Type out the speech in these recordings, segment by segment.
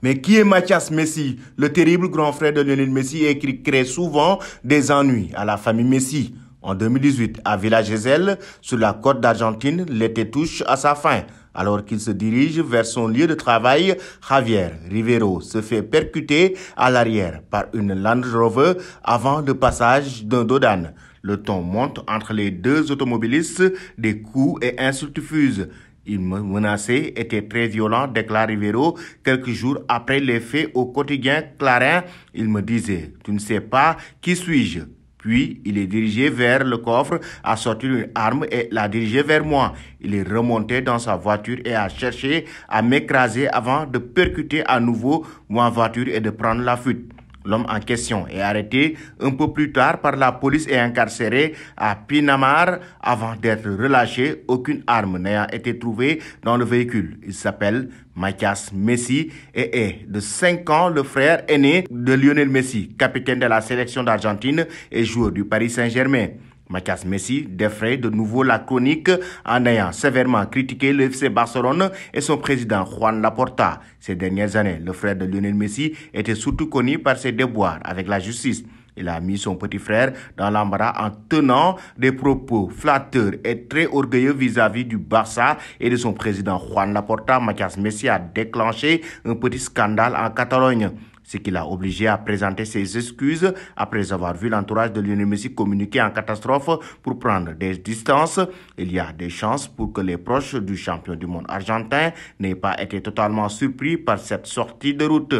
Mais qui est Mathias Messi Le terrible grand frère de Lionel Messi et qui crée souvent des ennuis à la famille Messi. En 2018, à Villa Gesell, sur la côte d'Argentine, l'été touche à sa fin. Alors qu'il se dirige vers son lieu de travail, Javier Rivero se fait percuter à l'arrière par une Land Rover avant le passage d'un Dodan. Le ton monte entre les deux automobilistes, des coups et insultes fusent. Il me menaçait, était très violent, déclare Rivero. Quelques jours après les faits au quotidien Clarin, il me disait, tu ne sais pas qui suis-je. Puis, il est dirigé vers le coffre, a sorti une arme et l'a dirigé vers moi. Il est remonté dans sa voiture et a cherché à m'écraser avant de percuter à nouveau ma voiture et de prendre la fuite. L'homme en question est arrêté un peu plus tard par la police et incarcéré à Pinamar avant d'être relâché, aucune arme n'ayant été trouvée dans le véhicule. Il s'appelle Mathias Messi et est de 5 ans le frère aîné de Lionel Messi, capitaine de la sélection d'Argentine et joueur du Paris Saint-Germain. Mathias Messi défraye de nouveau la chronique en ayant sévèrement critiqué le FC Barcelone et son président Juan Laporta. Ces dernières années, le frère de Lionel Messi était surtout connu par ses déboires avec la justice. Il a mis son petit frère dans l'embarras en tenant des propos flatteurs et très orgueilleux vis-à-vis du Barça et de son président Juan Laporta. Mathias Messi a déclenché un petit scandale en Catalogne ce qui l'a obligé à présenter ses excuses après avoir vu l'entourage de Lionel Messi communiquer en catastrophe pour prendre des distances. Il y a des chances pour que les proches du champion du monde argentin n'aient pas été totalement surpris par cette sortie de route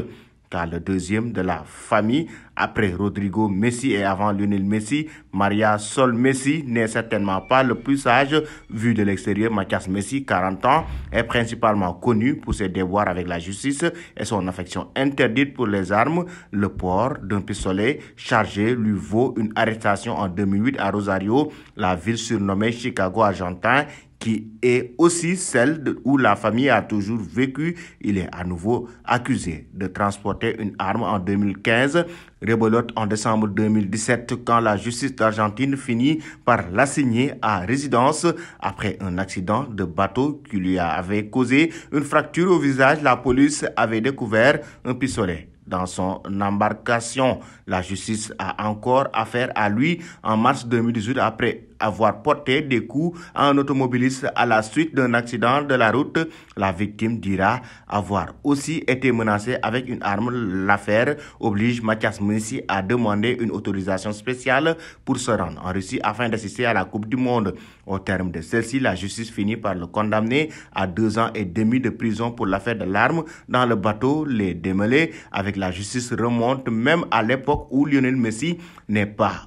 car le deuxième de la famille, après Rodrigo Messi et avant Lionel Messi, Maria Sol Messi n'est certainement pas le plus sage vu de l'extérieur. Mathias Messi, 40 ans, est principalement connu pour ses déboires avec la justice et son affection interdite pour les armes. Le port d'un pistolet chargé lui vaut une arrestation en 2008 à Rosario, la ville surnommée Chicago argentin qui est aussi celle où la famille a toujours vécu. Il est à nouveau accusé de transporter une arme en 2015, rebelote en décembre 2017 quand la justice d'Argentine finit par l'assigner à résidence après un accident de bateau qui lui avait causé une fracture au visage. La police avait découvert un pistolet dans son embarcation. La justice a encore affaire à lui en mars 2018 après avoir porté des coups à un automobiliste à la suite d'un accident de la route. La victime dira avoir aussi été menacée avec une arme. L'affaire oblige Mathias Messi à demander une autorisation spéciale pour se rendre en Russie afin d'assister à la Coupe du Monde. Au terme de celle-ci, la justice finit par le condamner à deux ans et demi de prison pour l'affaire de l'arme dans le bateau. Les démêlés avec la justice remontent même à l'époque où Lionel Messi n'est pas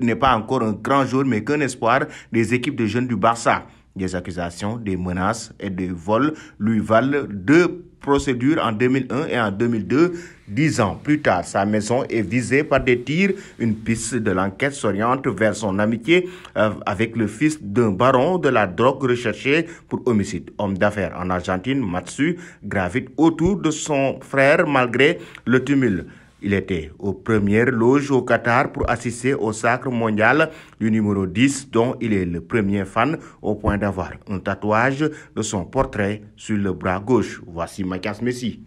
n'est pas encore un grand jour, mais qu'un espoir des équipes de jeunes du Barça. Des accusations, des menaces et des vols lui valent deux procédures en 2001 et en 2002. Dix ans plus tard, sa maison est visée par des tirs. Une piste de l'enquête s'oriente vers son amitié euh, avec le fils d'un baron de la drogue recherché pour homicide. Homme d'affaires en Argentine, Matsu gravite autour de son frère malgré le tumulte. Il était aux premières loges au Qatar pour assister au sacre mondial du numéro 10 dont il est le premier fan au point d'avoir un tatouage de son portrait sur le bras gauche. Voici Makas Messi.